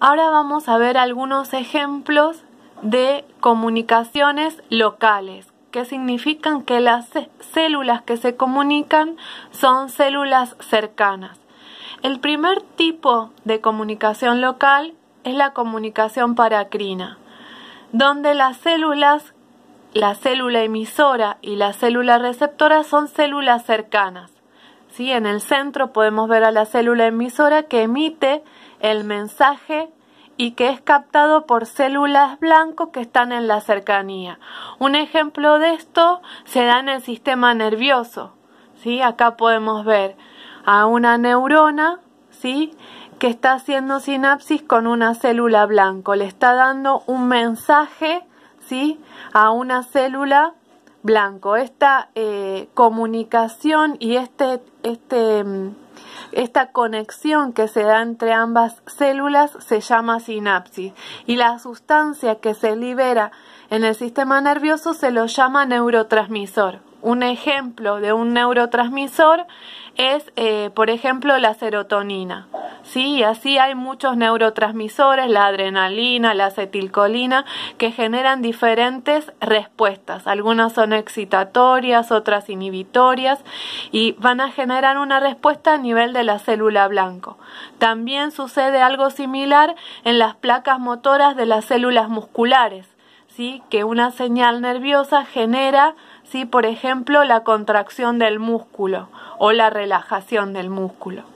Ahora vamos a ver algunos ejemplos de comunicaciones locales, que significan que las células que se comunican son células cercanas. El primer tipo de comunicación local es la comunicación paracrina, donde las células, la célula emisora y la célula receptora son células cercanas. En el centro podemos ver a la célula emisora que emite el mensaje y que es captado por células blancos que están en la cercanía. Un ejemplo de esto se da en el sistema nervioso. Acá podemos ver a una neurona ¿sí? que está haciendo sinapsis con una célula blanca. Le está dando un mensaje ¿sí? a una célula blanco, esta eh, comunicación y este, este mm, esta conexión que se da entre ambas células se llama sinapsis y la sustancia que se libera en el sistema nervioso se lo llama neurotransmisor. Un ejemplo de un neurotransmisor es, eh, por ejemplo, la serotonina. Sí, así hay muchos neurotransmisores, la adrenalina, la acetilcolina, que generan diferentes respuestas. Algunas son excitatorias, otras inhibitorias y van a generar una respuesta a nivel de la célula blanco. También sucede algo similar en las placas motoras de las células musculares. ¿Sí? que una señal nerviosa genera, ¿sí? por ejemplo, la contracción del músculo o la relajación del músculo.